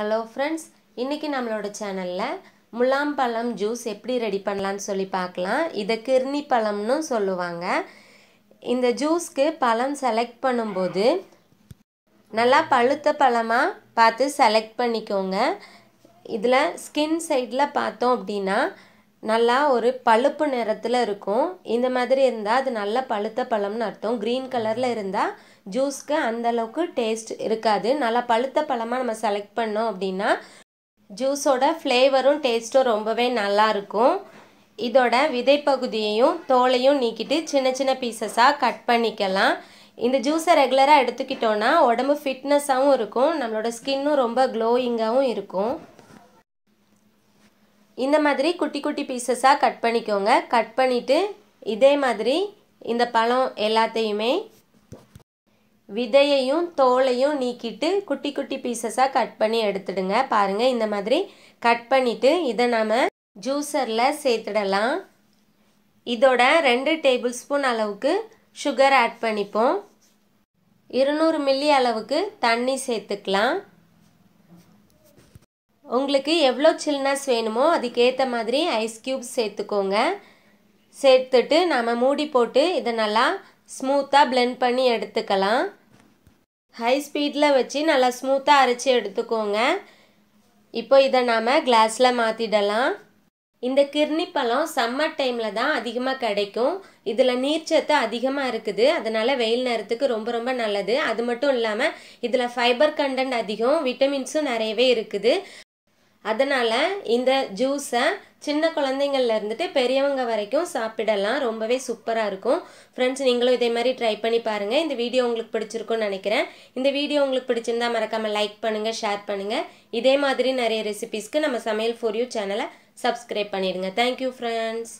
hello friends இன்றைக்கி நம்மளோட சேனலில் முலாம்பழம் ஜூஸ் எப்படி ரெடி பண்ணலான்னு சொல்லி பார்க்கலாம் இதை கிர்னி பழம்னு சொல்லுவாங்க இந்த ஜூஸ்க்கு பழம் செலக்ட் பண்ணும்போது நல்லா பழுத்த பழமாக பார்த்து செலக்ட் பண்ணிக்கோங்க இதில் ஸ்கின் சைடில் பார்த்தோம் அப்படின்னா நல்லா ஒரு பழுப்பு நிறத்தில் இருக்கும் இந்த மாதிரி இருந்தால் அது நல்ல பழுத்த பழம்னு அர்த்தம் க்ரீன் கலரில் இருந்தால் ஜூஸ்க்கு அந்தளவுக்கு டேஸ்ட் இருக்காது நல்லா பழுத்த பழமாக நம்ம செலக்ட் பண்ணோம் அப்படின்னா ஜூஸோட ஃப்ளேவரும் டேஸ்ட்டும் ரொம்பவே நல்லாயிருக்கும் இதோட விதைப்பகுதியையும் தோலையும் நீக்கிட்டு சின்ன சின்ன பீசஸாக கட் பண்ணிக்கலாம் இந்த ஜூஸை ரெகுலராக எடுத்துக்கிட்டோன்னா உடம்பு ஃபிட்னஸாகவும் இருக்கும் நம்மளோட ஸ்கின்னும் ரொம்ப க்ளோயிங்காகவும் இருக்கும் இந்த மாதிரி குட்டி குட்டி பீசஸாக கட் பண்ணிக்கோங்க கட் பண்ணிவிட்டு இதே மாதிரி இந்த பழம் எல்லாத்தையுமே விதையையும் தோலையும் நீக்கிட்டு குட்டி குட்டி பீசஸாக கட் பண்ணி எடுத்துடுங்க பாருங்கள் இந்த மாதிரி கட் பண்ணிவிட்டு இதை நாம் ஜூஸரில் சேர்த்துடலாம் இதோட ரெண்டு டேபிள் ஸ்பூன் அளவுக்கு சுகர் ஆட் பண்ணிப்போம் இருநூறு மில்லி அளவுக்கு தண்ணி சேர்த்துக்கலாம் உங்களுக்கு எவ்வளோ சில்னஸ் வேணுமோ அதுக்கேற்ற மாதிரி ஐஸ் க்யூப்ஸ் சேர்த்துக்கோங்க சேர்த்துட்டு நாம் மூடி போட்டு இதை நல்லா ஸ்மூத்தாக பிளெண்ட் பண்ணி எடுத்துக்கலாம் ஹை ஸ்பீடில் வச்சு நல்லா ஸ்மூத்தாக அரைச்சி எடுத்துக்கோங்க இப்போ இதை நாம் கிளாஸில் மாற்றிடலாம் இந்த கிர்னி பழம் சம்மர் டைமில் தான் அதிகமாக கிடைக்கும் இதில் நீர்ச்சத்து அதிகமாக இருக்குது அதனால் வெயில் நேரத்துக்கு ரொம்ப ரொம்ப நல்லது அது மட்டும் இல்லாமல் இதில் ஃபைபர் கண்டென்ட் அதிகம் விட்டமின்ஸும் நிறையவே இருக்குது அதனால் இந்த ஜூஸை சின்ன குழந்தைங்கள்ல இருந்துட்டு பெரியவங்க வரைக்கும் சாப்பிடலாம் ரொம்பவே சூப்பராக இருக்கும் ஃப்ரெண்ட்ஸ் நீங்களும் இதே மாதிரி ட்ரை பண்ணி பாருங்கள் இந்த வீடியோ உங்களுக்கு பிடிச்சிருக்கும்னு நினைக்கிறேன் இந்த வீடியோ உங்களுக்கு பிடிச்சிருந்தா மறக்காமல் லைக் பண்ணுங்கள் ஷேர் பண்ணுங்கள் இதே மாதிரி நிறைய ரெசிபீஸ்க்கு நம்ம சமையல் ஃபோர் யூ சேனலை சப்ஸ்கிரைப் பண்ணிடுங்க தேங்க்யூ ஃப்ரெண்ட்ஸ்